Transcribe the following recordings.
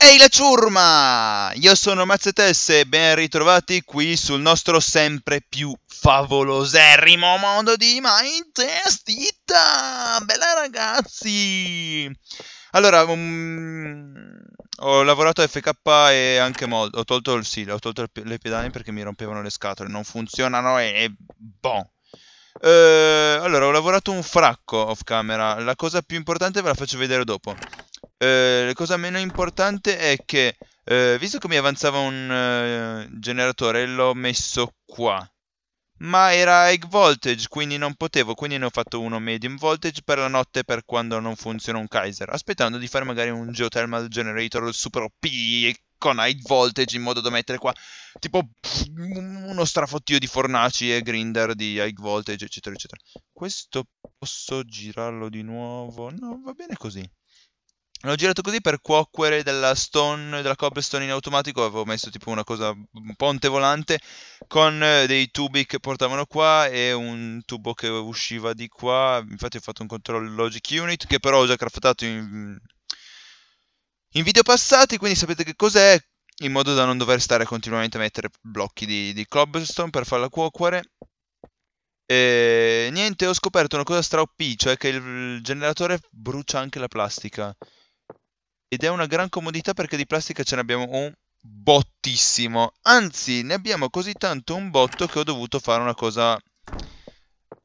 Ehi la ciurma! Io sono Mazzetesse e ben ritrovati qui sul nostro sempre più favoloserrimo mondo di Mindtestita! Bella ragazzi! Allora, um, ho lavorato FK e anche molto... Ho tolto il sì, ho tolto le pedane perché mi rompevano le scatole. Non funzionano e... Boh, eh, allora, ho lavorato un fracco off camera. La cosa più importante ve la faccio vedere dopo. Eh, la cosa meno importante è che, eh, visto che mi avanzava un eh, generatore, l'ho messo qua. Ma era egg voltage, quindi non potevo, quindi ne ho fatto uno medium voltage per la notte per quando non funziona un Kaiser, aspettando di fare magari un geothermal generator super OP con high voltage in modo da mettere qua tipo uno strafottio di fornaci e grinder di high voltage eccetera eccetera questo posso girarlo di nuovo no va bene così L'ho girato così per cuocere della stone, della cobblestone in automatico, avevo messo tipo una cosa, un ponte volante con eh, dei tubi che portavano qua e un tubo che usciva di qua, infatti ho fatto un control logic unit che però ho già craftato in in video passati quindi sapete che cos'è, in modo da non dover stare continuamente a mettere blocchi di, di cobblestone per farla cuocere. E niente, ho scoperto una cosa stra OP, cioè che il generatore brucia anche la plastica. Ed è una gran comodità perché di plastica ce ne abbiamo un bottissimo. Anzi, ne abbiamo così tanto un botto che ho dovuto fare una cosa...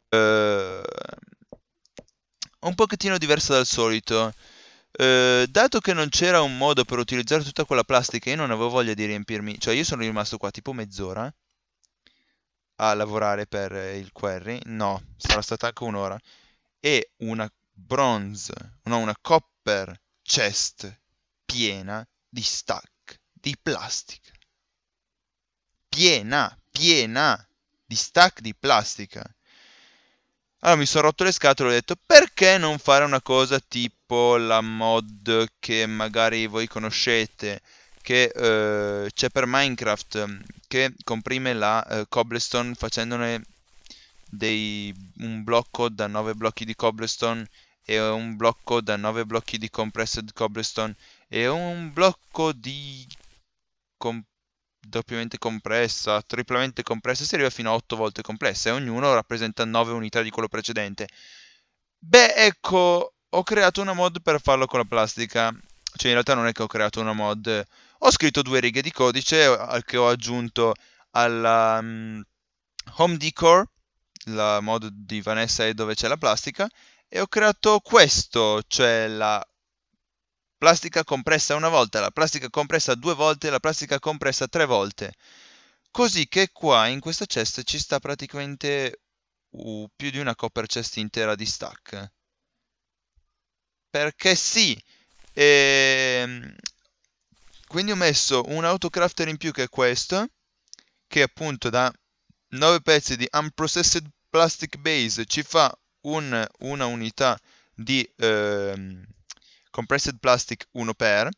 Eh, un pochettino diversa dal solito. Eh, dato che non c'era un modo per utilizzare tutta quella plastica, io non avevo voglia di riempirmi. Cioè, io sono rimasto qua tipo mezz'ora a lavorare per eh, il query. No, sarà stata anche un'ora. E una bronze, no, una copper chest piena di stack di plastica. Piena, piena di stack di plastica. Allora mi sono rotto le scatole e ho detto perché non fare una cosa tipo la mod che magari voi conoscete che eh, c'è per Minecraft che comprime la eh, cobblestone facendone dei, un blocco da 9 blocchi di cobblestone e un blocco da 9 blocchi di compressed cobblestone e un blocco di comp doppiamente compressa, triplamente compressa, si arriva fino a 8 volte complessa e ognuno rappresenta 9 unità di quello precedente. Beh, ecco, ho creato una mod per farlo con la plastica. Cioè, in realtà non è che ho creato una mod. Ho scritto due righe di codice eh, che ho aggiunto alla um, Home Decor, la mod di Vanessa e dove c'è la plastica, e ho creato questo, cioè la plastica compressa una volta, la plastica compressa due volte, la plastica compressa tre volte. Così che qua in questa cesta ci sta praticamente uh, più di una copper chest intera di stack. Perché sì! E... Ehm, quindi ho messo un autocrafter in più che è questo, che appunto da 9 pezzi di unprocessed plastic base ci fa un, una unità di... Ehm, Compressed Plastic 1 per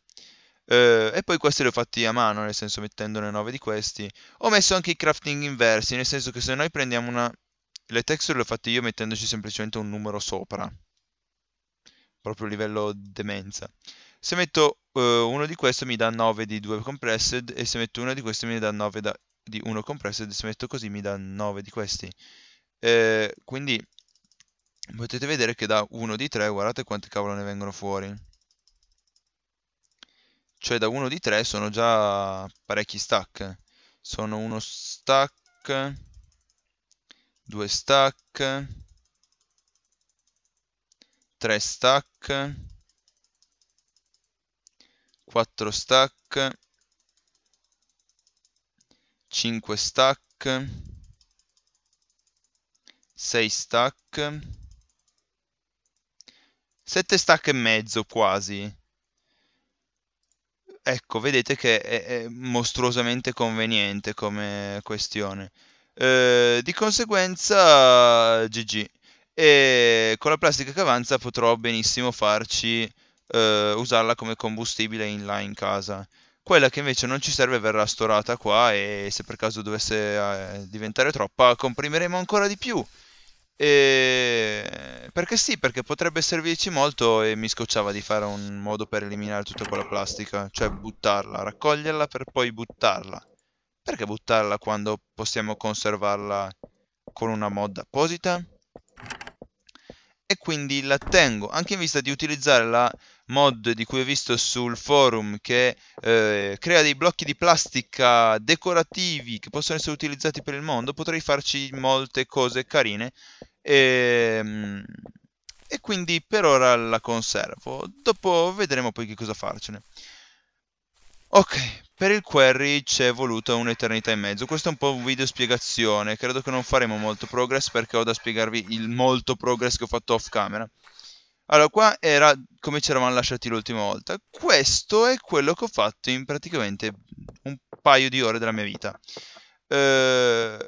Uh, e poi questi li ho fatti a mano, nel senso mettendone 9 di questi. Ho messo anche i crafting inversi, nel senso che se noi prendiamo una... Le texture le ho fatte io mettendoci semplicemente un numero sopra. Proprio a livello demenza. Se metto uh, uno di questi mi dà 9 di 2 compressed e se metto uno di questi mi dà 9 da... di 1 compressed e se metto così mi dà 9 di questi. Uh, quindi potete vedere che da 1 di 3 guardate quante cavolo ne vengono fuori. Cioè da uno di tre sono già parecchi stack. Sono uno stack, due stack, tre stack, quattro stack, cinque stack, sei stack, sette stack e mezzo quasi. Ecco, vedete che è, è mostruosamente conveniente come questione. Eh, di conseguenza, GG. E con la plastica che avanza potrò benissimo farci eh, usarla come combustibile in là in casa. Quella che invece non ci serve verrà storata qua e se per caso dovesse eh, diventare troppa comprimeremo ancora di più. E... Perché sì, perché potrebbe servirci molto e mi scocciava di fare un modo per eliminare tutta quella plastica, cioè buttarla, raccoglierla per poi buttarla. Perché buttarla quando possiamo conservarla con una mod apposita? E quindi la tengo, anche in vista di utilizzare la mod di cui ho visto sul forum che eh, crea dei blocchi di plastica decorativi che possono essere utilizzati per il mondo, potrei farci molte cose carine e, ehm, e quindi per ora la conservo, dopo vedremo poi che cosa farcene. Ok, per il query ci è voluta un'eternità e mezzo. Questo è un po' un video spiegazione. Credo che non faremo molto progress perché ho da spiegarvi il molto progress che ho fatto off camera. Allora, qua era come ci eravamo lasciati l'ultima volta. Questo è quello che ho fatto in praticamente un paio di ore della mia vita. Eh,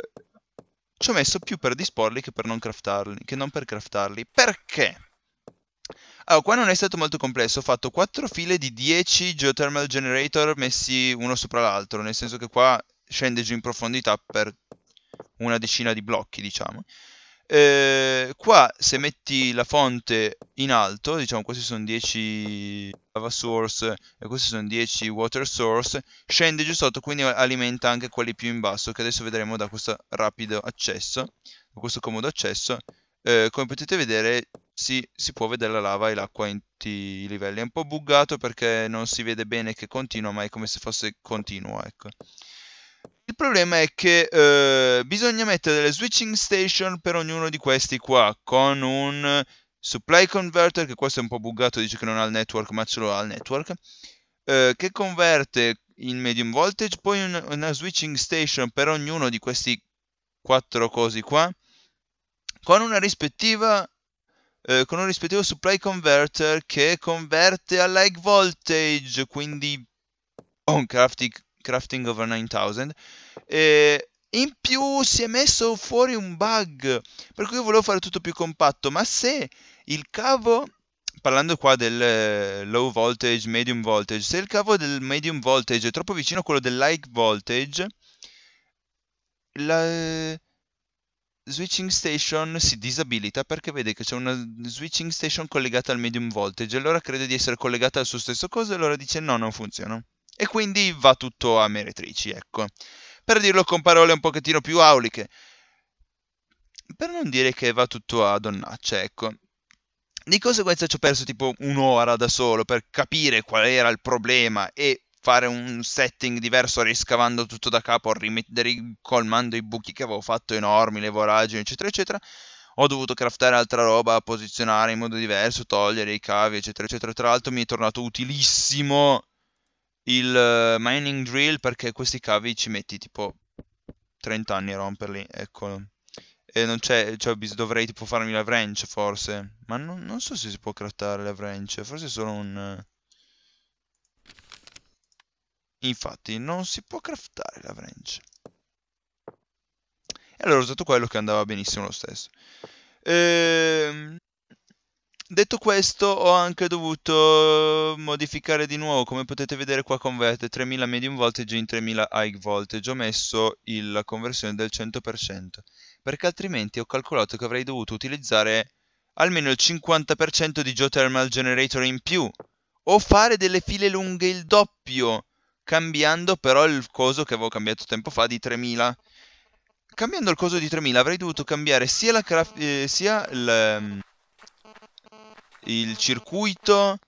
ci ho messo più per disporli che per non craftarli, che non per craftarli. Perché? Allora, qua non è stato molto complesso, ho fatto 4 file di 10 geothermal generator messi uno sopra l'altro, nel senso che qua scende giù in profondità per una decina di blocchi, diciamo. Eh, qua se metti la fonte in alto, diciamo questi sono 10 lava source e questi sono 10 water source, scende giù sotto quindi alimenta anche quelli più in basso che adesso vedremo da questo rapido accesso, da questo comodo accesso. Eh, come potete vedere si, si, può vedere la lava e l'acqua in tutti i livelli. È un po' buggato perché non si vede bene che continua, ma è come se fosse continuo ecco. Il problema è che eh, bisogna mettere delle switching station per ognuno di questi qua, con un supply converter, che questo è un po' buggato, dice che non ha il network, ma ce l'ho al network, eh, che converte in medium voltage, poi un, una switching station per ognuno di questi quattro cosi qua, con una rispettiva eh, con un rispettivo supply converter che converte a like voltage, quindi on crafting crafting over 9000 e in più si è messo fuori un bug per cui volevo fare tutto più compatto ma se il cavo parlando qua del eh, low voltage medium voltage se il cavo del medium voltage è troppo vicino a quello del high voltage la eh, switching station si disabilita perché vede che c'è una switching station collegata al medium voltage allora crede di essere collegata al suo stesso coso e allora dice no non funziona e quindi va tutto a meretrici, ecco. Per dirlo con parole un pochettino più auliche. Per non dire che va tutto a donnacce, ecco. Di conseguenza ci ho perso tipo un'ora da solo per capire qual era il problema e fare un setting diverso riscavando tutto da capo, colmando i buchi che avevo fatto enormi, le voragini, eccetera, eccetera. Ho dovuto craftare altra roba, posizionare in modo diverso, togliere i cavi, eccetera, eccetera. Tra l'altro mi è tornato utilissimo il eh, mining drill perché questi cavi ci metti tipo 30 anni a romperli, eccolo. E non c'è, cioè dovrei tipo farmi la wrench forse. Ma non, non so se si può craftare la wrench, forse è solo un... Infatti non si può craftare la wrench. E allora ho usato quello che andava benissimo lo stesso. Ehm, Detto questo, ho anche dovuto eh, modificare di nuovo, come potete vedere qua converte 3000 medium voltage in 3000 high voltage, ho messo il, la conversione del 100%, perché altrimenti ho calcolato che avrei dovuto utilizzare almeno il 50% di geothermal generator in più, o fare delle file lunghe il doppio, cambiando però il coso che avevo cambiato tempo fa di 3000. Cambiando il coso di 3000 avrei dovuto cambiare sia la, eh, sia il, ehm, il circuito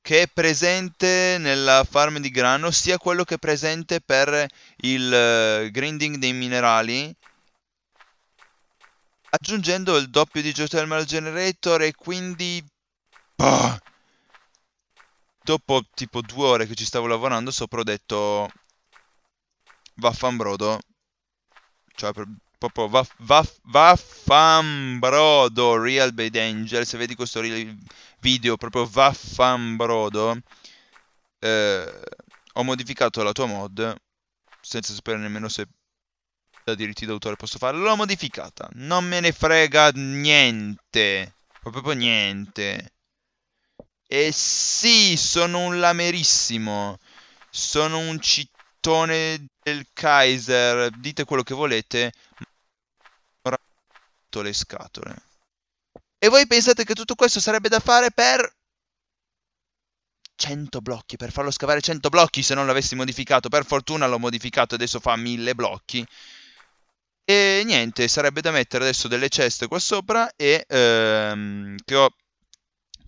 che è presente nella farm di grano sia quello che è presente per il eh, grinding dei minerali aggiungendo il doppio di geothermal generator e quindi bah! dopo tipo due ore che ci stavo lavorando sopra ho detto vaffanbrodo cioè Proprio va, va, vaffanbrodo Real Bad Angel. Se vedi questo video, proprio vaffanbrodo. Eh, ho modificato la tua mod. Senza sapere nemmeno se da diritti d'autore posso farlo. L'ho modificata. Non me ne frega niente. Proprio niente. E sì, sono un lamerissimo. Sono un cittadino Tone del Kaiser, dite quello che volete, ma le scatole. E voi pensate che tutto questo sarebbe da fare per 100 blocchi, per farlo scavare 100 blocchi se non l'avessi modificato. Per fortuna l'ho modificato, adesso fa 1000 blocchi. E niente, sarebbe da mettere adesso delle ceste qua sopra e ehm, che ho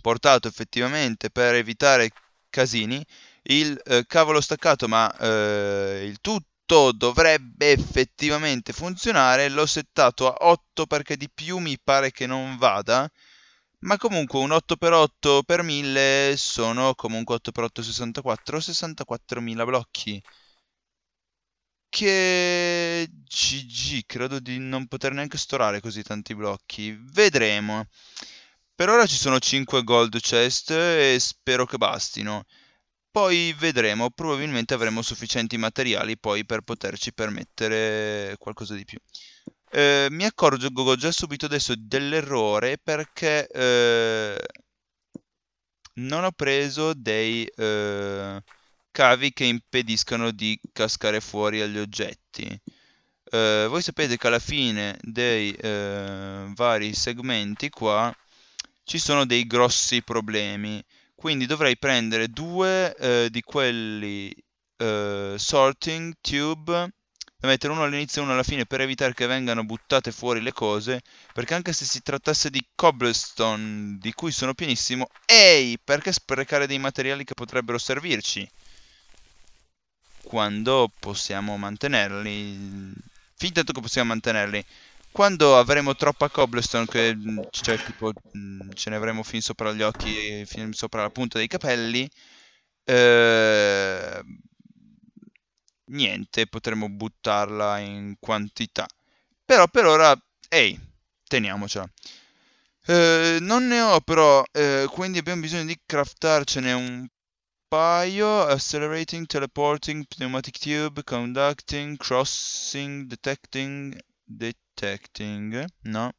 portato effettivamente per evitare casini il eh, cavolo staccato, ma eh, il tutto dovrebbe effettivamente funzionare. L'ho settato a 8 perché di più mi pare che non vada. Ma comunque un 8x8 x 1000 sono comunque 8x8 64, 64.000 blocchi. Che GG, credo di non poter neanche storare così tanti blocchi. Vedremo. Per ora ci sono 5 gold chest e spero che bastino. Poi vedremo, probabilmente avremo sufficienti materiali poi per poterci permettere qualcosa di più. Eh, mi accorgo già subito adesso dell'errore perché eh, non ho preso dei eh, cavi che impediscano di cascare fuori agli oggetti. Eh, voi sapete che alla fine dei eh, vari segmenti qua ci sono dei grossi problemi quindi dovrei prendere due eh, di quelli eh, sorting tube da mettere uno all'inizio e uno alla fine per evitare che vengano buttate fuori le cose, perché anche se si trattasse di cobblestone, di cui sono pienissimo, ehi, perché sprecare dei materiali che potrebbero servirci? Quando possiamo mantenerli? Fin tanto che possiamo mantenerli quando avremo troppa cobblestone, che mm, cioè, tipo, mm, ce ne avremo fin sopra gli occhi e fin sopra la punta dei capelli, eh, niente, potremo buttarla in quantità. Però per ora, ehi, teniamocela. Eh, non ne ho però, eh, quindi abbiamo bisogno di craftarcene un paio. Accelerating, teleporting, pneumatic tube, conducting, crossing, detecting, detecting sorting, no?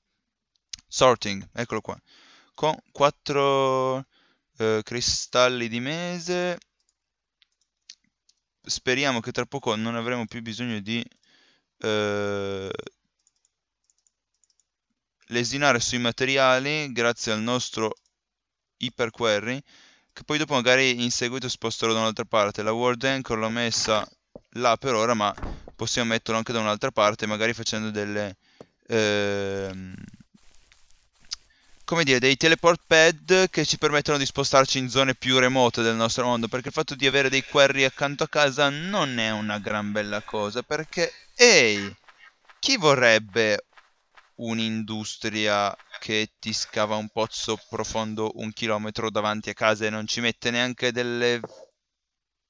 Sorting, eccolo qua. Con 4 eh, cristalli di mese. Speriamo che tra poco non avremo più bisogno di eh, lesinare sui materiali grazie al nostro iperquery che poi dopo magari in seguito sposterò da un'altra parte la world anchor l'ho messa là per ora, ma possiamo metterlo anche da un'altra parte, magari facendo delle... Ehm, come dire, dei teleport pad che ci permettono di spostarci in zone più remote del nostro mondo, perché il fatto di avere dei query accanto a casa non è una gran bella cosa, perché, ehi, chi vorrebbe un'industria che ti scava un pozzo profondo un chilometro davanti a casa e non ci mette neanche delle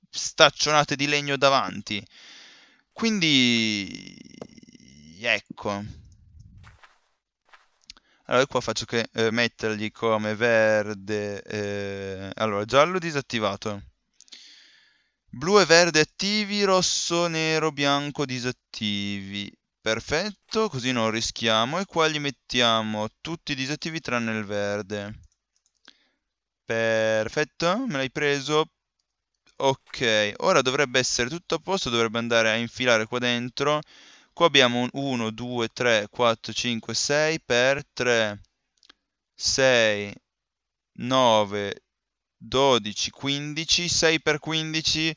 staccionate di legno davanti. Quindi, ecco. Allora qua faccio che eh, mettergli come verde, eh, allora giallo disattivato. Blu e verde attivi, rosso, nero, bianco disattivi. Perfetto, così non rischiamo. E qua gli mettiamo tutti i disattivi tranne il verde. Perfetto, me l'hai preso. Ok, ora dovrebbe essere tutto a posto, dovrebbe andare a infilare qua dentro. Qua abbiamo 1, 2, 3, 4, 5, 6 per 3, 6, 9, 12, 15, 6 per 15,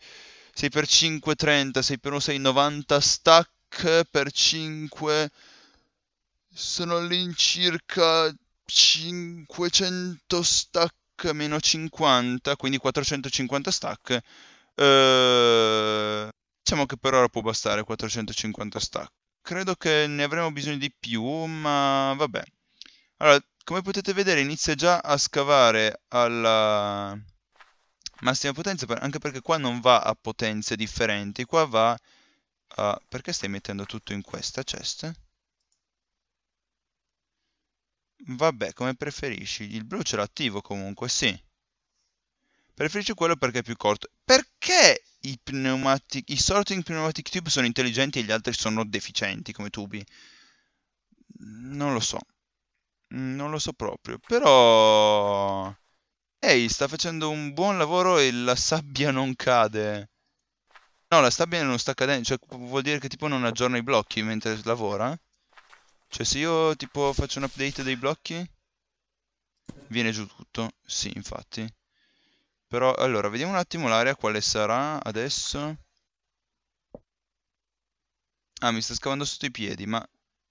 6 per 5, 30, 6 per 1, 6, 90 stack per 5, sono all'incirca 500 stack meno 50, quindi 450 stack. Eh, diciamo che per ora può bastare 450 stack. Credo che ne avremo bisogno di più, ma vabbè. Allora, come potete vedere inizia già a scavare alla massima potenza, anche perché qua non va a potenze differenti, qua va a... Perché stai mettendo tutto in questa cesta? Vabbè, come preferisci. Il blu ce l'ho attivo comunque, sì. Preferisci quello perché è più corto. Perché i, pneumatic, i sorting pneumatic tube sono intelligenti e gli altri sono deficienti come tubi? Non lo so. Mm, non lo so proprio. Però... Ehi, sta facendo un buon lavoro e la sabbia non cade. No, la sabbia non sta cadendo, cioè vuol dire che tipo non aggiorna i blocchi mentre lavora? Cioè se io tipo faccio un update dei blocchi Viene giù tutto Sì infatti Però allora vediamo un attimo l'area quale sarà adesso Ah mi sta scavando sotto i piedi ma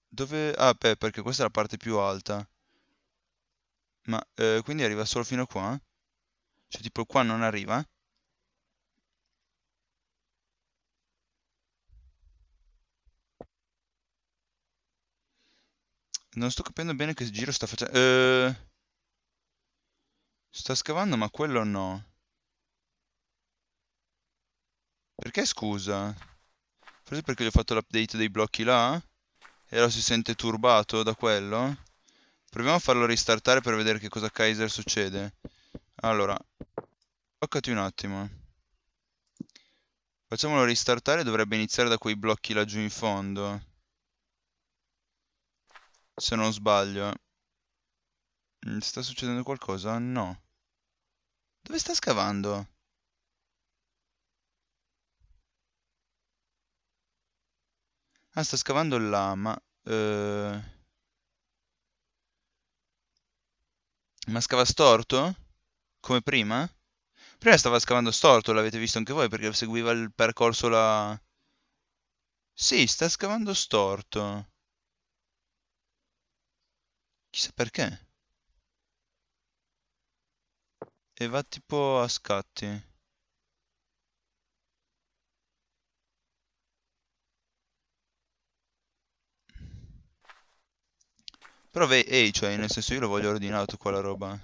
Dove? Ah beh perché questa è la parte più alta Ma eh, quindi arriva solo fino a qua? Cioè tipo qua non arriva? Non sto capendo bene che giro sta facendo. Eh, sta scavando, ma quello no. Perché scusa? Forse perché gli ho fatto l'update dei blocchi là? E ora si sente turbato da quello? Proviamo a farlo ristartare per vedere che cosa Kaiser succede. Allora, toccati un attimo. Facciamolo ristartare, dovrebbe iniziare da quei blocchi laggiù in fondo. Se non sbaglio. Eh. Mm, sta succedendo qualcosa? No. Dove sta scavando? Ah, sta scavando là, ma... Eh... Ma scava storto? Come prima? Prima stava scavando storto, l'avete visto anche voi, perché seguiva il percorso la... Sì, sta scavando storto. Chissà perché. E va tipo a scatti. Però vedi, hey, cioè, nel senso io lo voglio ordinato qua la roba.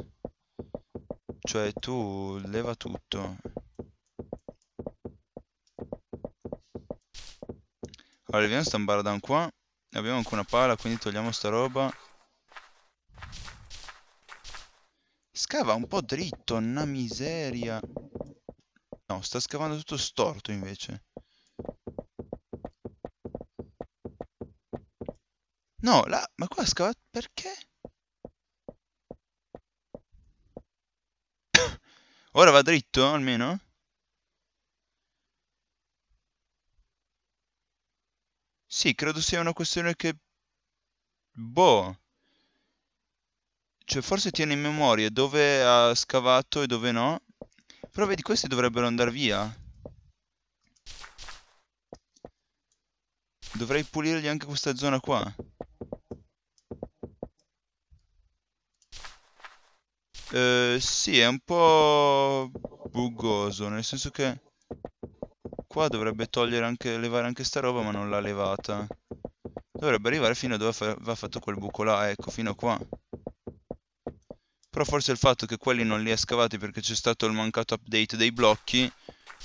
Cioè, tu leva tutto. Allora, leviamo sta un qua. Abbiamo anche una pala, quindi togliamo sta roba. Scava un po' dritto, una miseria. No, sta scavando tutto storto invece. No, la... ma qua scava... Perché? Ora va dritto, almeno? Sì, credo sia una questione che... Boh. Cioè forse tiene in memoria dove ha scavato e dove no. Però vedi, questi dovrebbero andare via. Dovrei pulirgli anche questa zona qua. Eh, sì, è un po' bugoso, nel senso che qua dovrebbe togliere anche, levare anche sta roba, ma non l'ha levata. Dovrebbe arrivare fino a dove fa va fatto quel buco là, ecco, fino a qua. Però forse il fatto che quelli non li ha scavati perché c'è stato il mancato update dei blocchi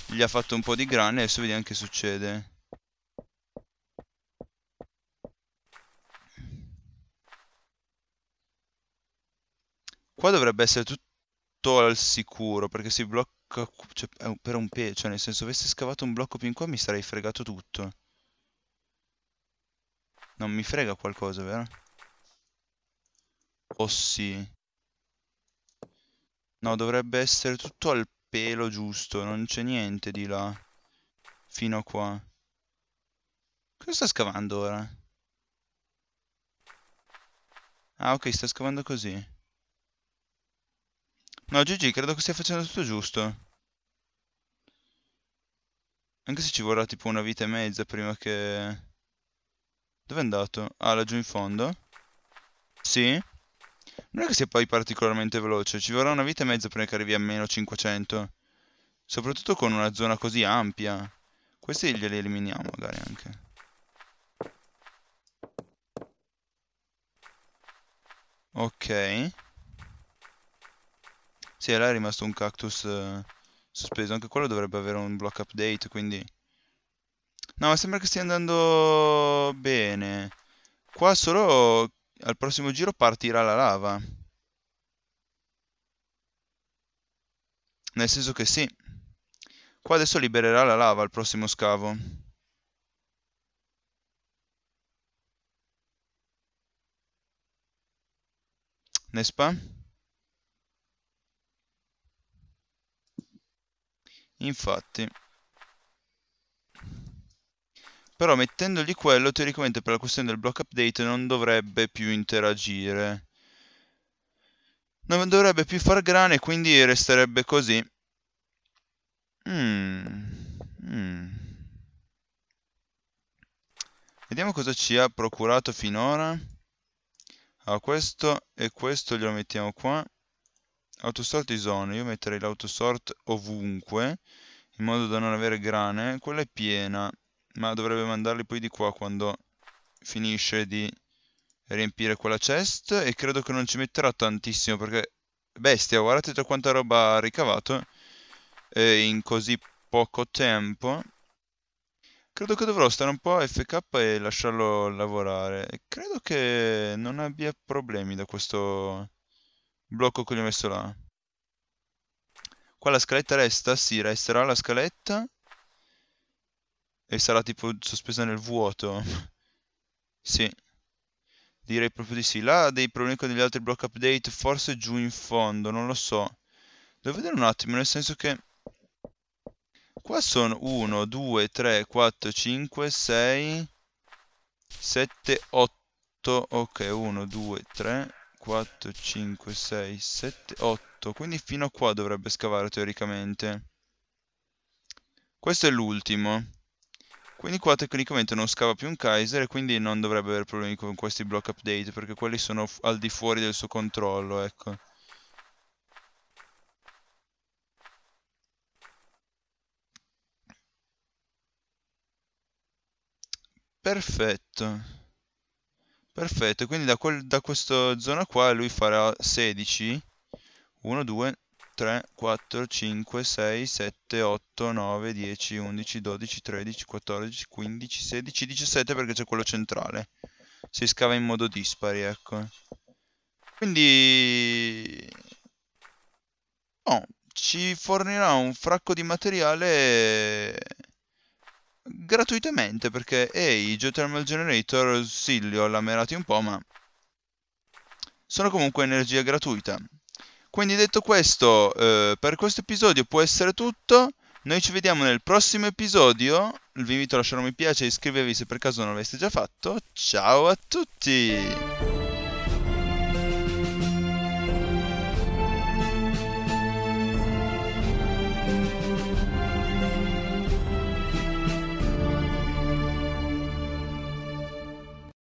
Gli ha fatto un po' di grana e adesso vediamo che succede Qua dovrebbe essere tutto al sicuro perché si blocca cioè, per un pe... Cioè nel senso avessi scavato un blocco più in qua mi sarei fregato tutto Non mi frega qualcosa vero? Oh sì No, dovrebbe essere tutto al pelo giusto, non c'è niente di là. Fino a qua. Cosa sta scavando ora? Ah, ok, sta scavando così. No, GG, credo che stia facendo tutto giusto. Anche se ci vorrà tipo una vita e mezza prima che... Dove è andato? Ah, laggiù in fondo. Sì. Non è che sia poi particolarmente veloce, ci vorrà una vita e mezza prima che arrivi a meno 500. Soprattutto con una zona così ampia. Questi glieli eliminiamo magari anche. Ok. Sì, là è rimasto un cactus uh, sospeso. Anche quello dovrebbe avere un block update, quindi... No, ma sembra che stia andando bene. Qua solo al prossimo giro partirà la lava. Nel senso che sì. Qua adesso libererà la lava al prossimo scavo. Nespa? Infatti. Però mettendogli quello, teoricamente per la questione del block update non dovrebbe più interagire. Non dovrebbe più far grane, quindi resterebbe così. Mm. Mm. Vediamo cosa ci ha procurato finora. Allora, ah, questo e questo glielo mettiamo qua. Autosort isone, io metterei l'autosort ovunque, in modo da non avere grane. Quella è piena ma dovrebbe mandarli poi di qua quando finisce di riempire quella chest e credo che non ci metterà tantissimo perché bestia guardate tutta quanta roba ha ricavato eh, in così poco tempo credo che dovrò stare un po' a FK e lasciarlo lavorare credo che non abbia problemi da questo blocco che gli ho messo là qua la scaletta resta? sì resterà la scaletta e sarà tipo sospesa nel vuoto. sì. Direi proprio di sì. Là ha dei problemi con degli altri block update, forse giù in fondo, non lo so. Devo vedere un attimo, nel senso che... Qua sono 1, 2, 3, 4, 5, 6, 7, 8. Ok, 1, 2, 3, 4, 5, 6, 7, 8. Quindi fino a qua dovrebbe scavare teoricamente. Questo è l'ultimo. Quindi qua tecnicamente non scava più un Kaiser e quindi non dovrebbe avere problemi con questi block update perché quelli sono al di fuori del suo controllo, ecco. Perfetto. Perfetto, quindi da, quel, da questa zona qua lui farà 16, 1, 2, 3, 4, 5, 6, 7, 8, 9, 10, 11, 12, 13, 14, 15, 16, 17 perché c'è quello centrale. Si scava in modo dispari, ecco. Quindi... Oh, ci fornirà un fracco di materiale gratuitamente perché, ehi, hey, Geothermal Generator, sì, li ho lamerati un po', ma sono comunque energia gratuita. Quindi detto questo, eh, per questo episodio può essere tutto. Noi ci vediamo nel prossimo episodio. Vi invito a lasciare un mi piace e iscrivervi se per caso non l'aveste già fatto. Ciao a tutti!